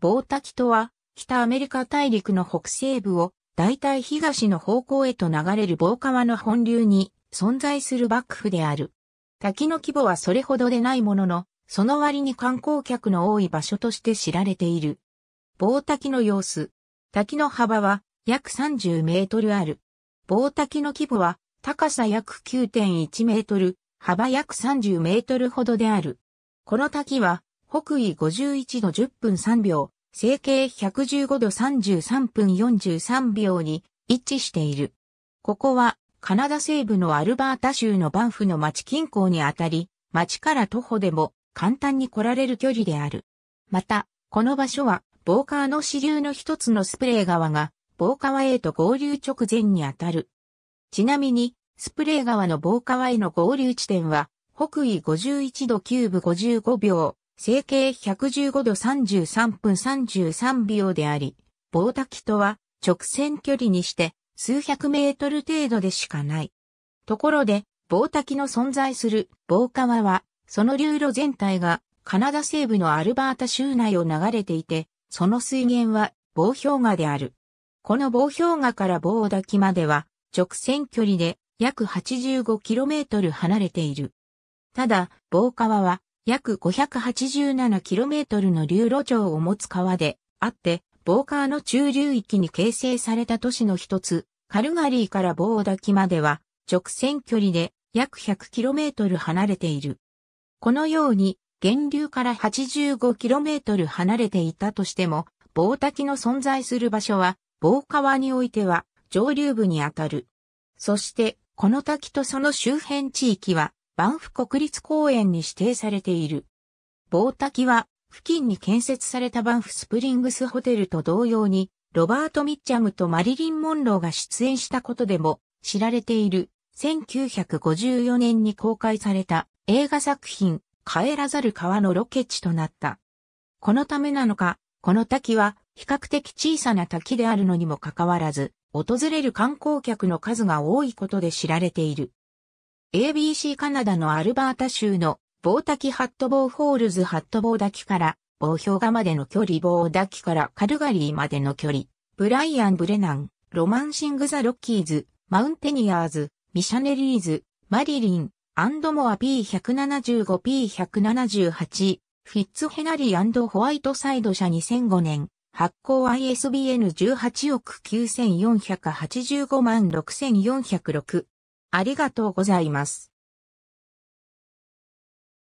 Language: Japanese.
棒滝とは、北アメリカ大陸の北西部を、大体東の方向へと流れる棒川の本流に存在する幕府である。滝の規模はそれほどでないものの、その割に観光客の多い場所として知られている。棒滝の様子。滝の幅は約30メートルある。棒滝の規模は高さ約9.1メートル、幅約30メートルほどである。この滝は北緯51度10分3秒、成形115度33分43秒に一致している。ここは、カナダ西部のアルバータ州のバンフの町近郊にあたり、町から徒歩でも簡単に来られる距離である。また、この場所は、ボーカーの支流の一つのスプレー川が、ボーカーへと合流直前にあたる。ちなみに、スプレー川のボーカーへの合流地点は、北緯51度9分55秒、整形115度33分33秒であり、棒滝とは直線距離にして数百メートル程度でしかない。ところで、棒滝の存在する棒川は、その流路全体がカナダ西部のアルバータ州内を流れていて、その水源は棒氷河である。この棒氷河から棒滝までは直線距離で約 85km 離れている。ただ、棒川は約 587km の流路長を持つ川であって、ボーカーの中流域に形成された都市の一つ、カルガリーからボーダキまでは直線距離で約 100km 離れている。このように源流から 85km 離れていたとしても、ボー滝の存在する場所は、ボー川においては上流部にあたる。そして、この滝とその周辺地域は、バンフ国立公園に指定されている。棒滝は、付近に建設されたバンフスプリングスホテルと同様に、ロバート・ミッチャムとマリリン・モンローが出演したことでも知られている1954年に公開された映画作品帰らざる川のロケ地となった。このためなのか、この滝は比較的小さな滝であるのにもかかわらず、訪れる観光客の数が多いことで知られている。ABC カナダのアルバータ州の棒滝ハットボーホールズハットボー滝から棒氷河までの距離棒滝からカルガリーまでの距離、ブライアン・ブレナン、ロマンシング・ザ・ロッキーズ、マウンテニアーズ、ミシャネリーズ、マリリン、アンドモア P175P178、フィッツヘナリーホワイトサイド社2005年、発行 ISBN18 億9485万6406ありがとうございます。